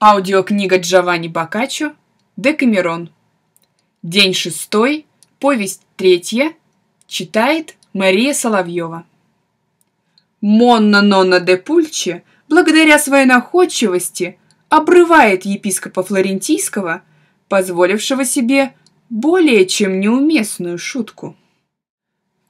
Аудиокнига Джованни Бокаччо «Декамерон». День шестой, повесть третья, читает Мария Соловьева. Монна Нона де Пульче, благодаря своей находчивости, обрывает епископа Флорентийского, позволившего себе более чем неуместную шутку.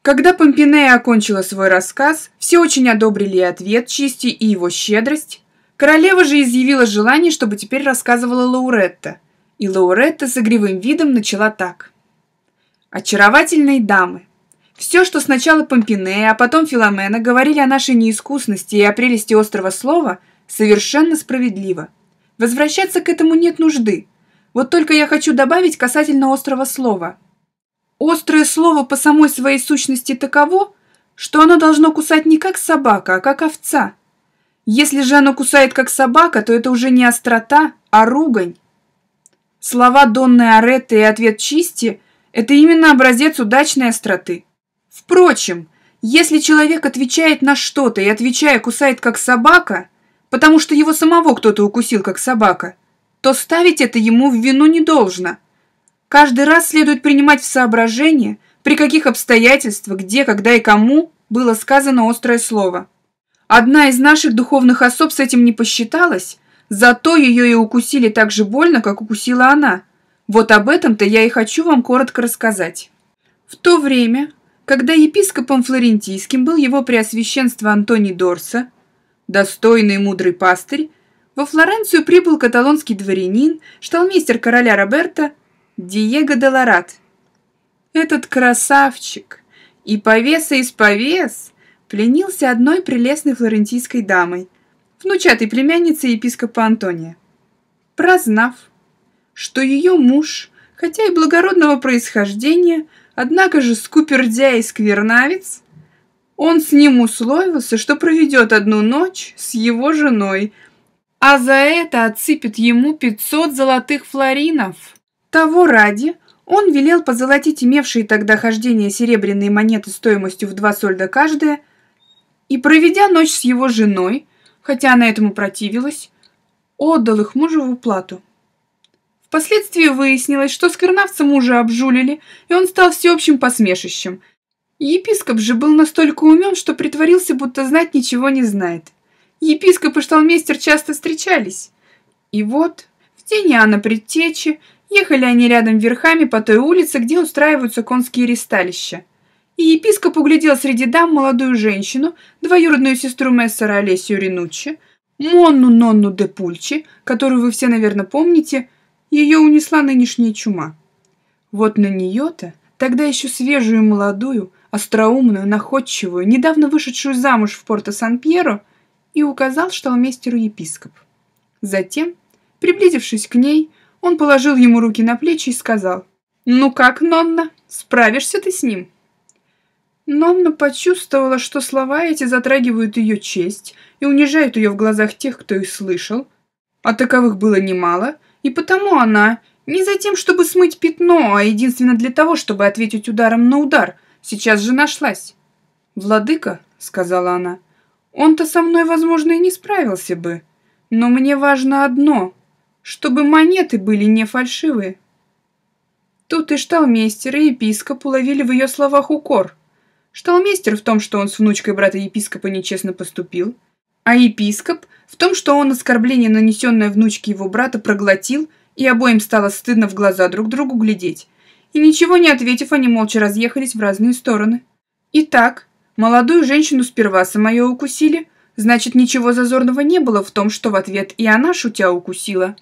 Когда Помпинея окончила свой рассказ, все очень одобрили и ответ чести, и его щедрость, Королева же изъявила желание, чтобы теперь рассказывала Лауретта. И Лауретта с игривым видом начала так. «Очаровательные дамы, все, что сначала Помпинея, а потом Филомена говорили о нашей неискусности и о прелести острого слова, совершенно справедливо. Возвращаться к этому нет нужды. Вот только я хочу добавить касательно острого слова. Острое слово по самой своей сущности таково, что оно должно кусать не как собака, а как овца – если же оно кусает как собака, то это уже не острота, а ругань. Слова Донны Аретты и ответ Чисти – это именно образец удачной остроты. Впрочем, если человек отвечает на что-то и, отвечая, кусает как собака, потому что его самого кто-то укусил как собака, то ставить это ему в вину не должно. Каждый раз следует принимать в соображение, при каких обстоятельствах, где, когда и кому было сказано острое слово. Одна из наших духовных особ с этим не посчиталась, зато ее и укусили так же больно, как укусила она. Вот об этом-то я и хочу вам коротко рассказать. В то время, когда епископом флорентийским был его преосвященство Антони Дорса, достойный и мудрый пастырь, во Флоренцию прибыл каталонский дворянин, шталмейстер короля Роберта Диего де Лорат. Этот красавчик и повеса из повес – пленился одной прелестной флорентийской дамой, внучатой племянницей епископа Антония. Прознав, что ее муж, хотя и благородного происхождения, однако же скупердя и сквернавец, он с ним условился, что проведет одну ночь с его женой, а за это отсыпет ему 500 золотых флоринов. Того ради он велел позолотить имевшие тогда хождение серебряные монеты стоимостью в два сольда каждая – и, проведя ночь с его женой, хотя она этому противилась, отдал их мужу в уплату. Впоследствии выяснилось, что сквернавца мужа обжулили, и он стал всеобщим посмешищем. Епископ же был настолько умен, что притворился, будто знать ничего не знает. Епископ и шталмейстер часто встречались. И вот, в день Иоанна Предтечи, ехали они рядом верхами по той улице, где устраиваются конские ресталища – и епископ углядел среди дам молодую женщину, двоюродную сестру мессера Олесию Ринуччи, Монну Нонну де Пульчи, которую вы все, наверное, помните, ее унесла нынешняя чума. Вот на нее-то, тогда еще свежую молодую, остроумную, находчивую, недавно вышедшую замуж в Порто-Сан-Пьеро, и указал шталмейстеру епископ. Затем, приблизившись к ней, он положил ему руки на плечи и сказал, «Ну как, Нонна, справишься ты с ним?» Но Анна почувствовала, что слова эти затрагивают ее честь и унижают ее в глазах тех, кто их слышал. А таковых было немало, и потому она, не за тем, чтобы смыть пятно, а единственно для того, чтобы ответить ударом на удар, сейчас же нашлась. «Владыка», — сказала она, — «он-то со мной, возможно, и не справился бы, но мне важно одно — чтобы монеты были не фальшивые». Тут и шталмейстер, и епископ уловили в ее словах укор — что у мистер в том, что он с внучкой брата епископа нечестно поступил, а епископ в том, что он оскорбление, нанесенное внучке его брата, проглотил, и обоим стало стыдно в глаза друг другу глядеть. И ничего не ответив, они молча разъехались в разные стороны. Итак, молодую женщину сперва самое укусили, значит, ничего зазорного не было в том, что в ответ и она, шутя, укусила.